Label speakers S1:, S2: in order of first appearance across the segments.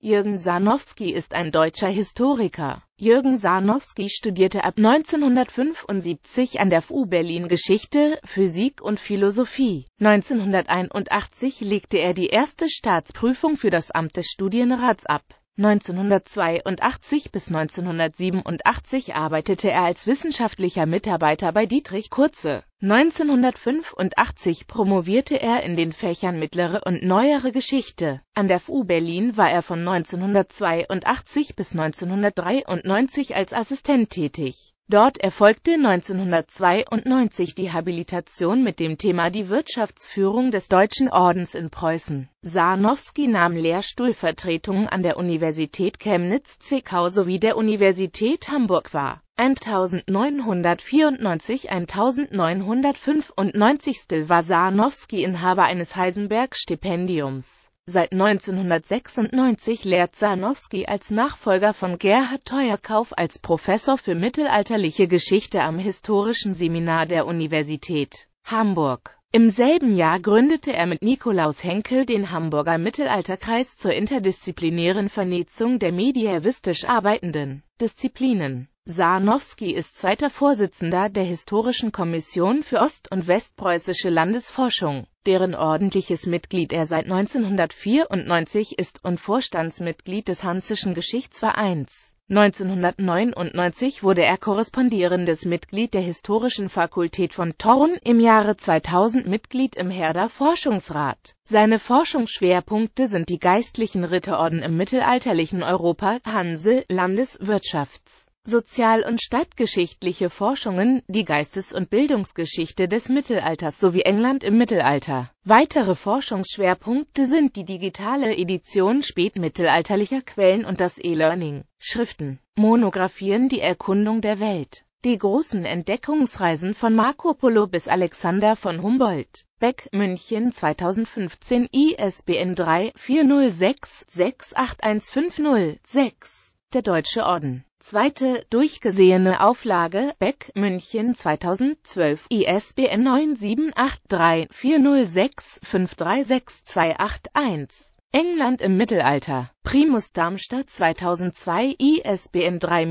S1: Jürgen Sarnowski ist ein deutscher Historiker. Jürgen Sarnowski studierte ab 1975 an der FU Berlin Geschichte, Physik und Philosophie. 1981 legte er die erste Staatsprüfung für das Amt des Studienrats ab. 1982 bis 1987 arbeitete er als wissenschaftlicher Mitarbeiter bei Dietrich Kurze. 1985 promovierte er in den Fächern Mittlere und Neuere Geschichte. An der FU Berlin war er von 1982 bis 1993 als Assistent tätig. Dort erfolgte 1992 die Habilitation mit dem Thema die Wirtschaftsführung des Deutschen Ordens in Preußen. Sarnowski nahm Lehrstuhlvertretungen an der Universität Chemnitz-Zwickau sowie der Universität Hamburg wahr. 1994-1995 war Sarnowski Inhaber eines Heisenberg-Stipendiums. Seit 1996 lehrt Sarnowski als Nachfolger von Gerhard Teuerkauf als Professor für mittelalterliche Geschichte am Historischen Seminar der Universität Hamburg. Im selben Jahr gründete er mit Nikolaus Henkel den Hamburger Mittelalterkreis zur interdisziplinären Vernetzung der medievistisch arbeitenden Disziplinen. Sarnowski ist zweiter Vorsitzender der Historischen Kommission für Ost- und Westpreußische Landesforschung, deren ordentliches Mitglied er seit 1994 ist und Vorstandsmitglied des Hansischen Geschichtsvereins. 1999 wurde er korrespondierendes Mitglied der Historischen Fakultät von Thorn, im Jahre 2000 Mitglied im Herder Forschungsrat. Seine Forschungsschwerpunkte sind die geistlichen Ritterorden im mittelalterlichen Europa, Hanse, Landeswirtschafts- sozial- und stadtgeschichtliche Forschungen, die Geistes- und Bildungsgeschichte des Mittelalters sowie England im Mittelalter. Weitere Forschungsschwerpunkte sind die digitale Edition spätmittelalterlicher Quellen und das E-Learning. Schriften, Monographien, die Erkundung der Welt. Die großen Entdeckungsreisen von Marco Polo bis Alexander von Humboldt. Beck, München 2015 ISBN 3 406 68150 6. Der Deutsche Orden zweite durchgesehene Auflage, Beck, München 2012, ISBN 9783406536281 England im Mittelalter. Primus Darmstadt 2002 ISBN 3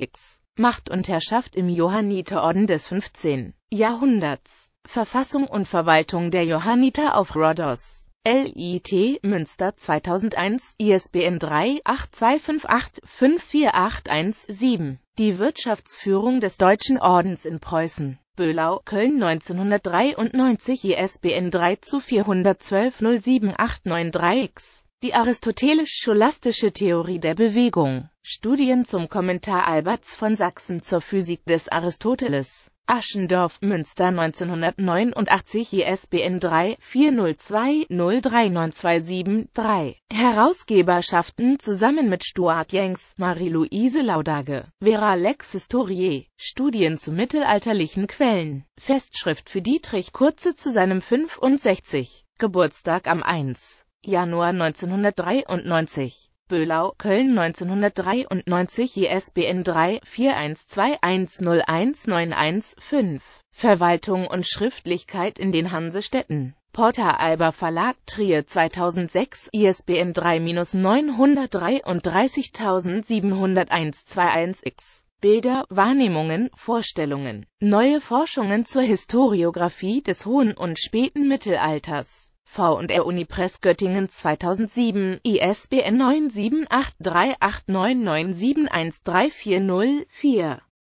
S1: x Macht und Herrschaft im Johanniterorden des 15. Jahrhunderts. Verfassung und Verwaltung der Johanniter auf Rhodos. LIT Münster 2001 ISBN 3 8258 54817 Die Wirtschaftsführung des Deutschen Ordens in Preußen Böhlau, Köln 1993 ISBN 3 zu 412 07893 X die aristotelisch-scholastische Theorie der Bewegung. Studien zum Kommentar Alberts von Sachsen zur Physik des Aristoteles. Aschendorf, Münster 1989, ISBN 3-402-03927-3. Herausgeberschaften zusammen mit Stuart Jenks, Marie-Louise Laudage, Vera Lex Historier, Studien zu mittelalterlichen Quellen, Festschrift für Dietrich Kurze zu seinem 65. Geburtstag am 1. Januar 1993 Böhlau, Köln 1993, ISBN 3 412101915 Verwaltung und Schriftlichkeit in den Hansestädten. Porta Alba Verlag Trier 2006, ISBN 3-933701-221-X. Bilder, Wahrnehmungen, Vorstellungen. Neue Forschungen zur Historiographie des hohen und späten Mittelalters. VR Uni Press Göttingen 2007, ISBN 9783899713404.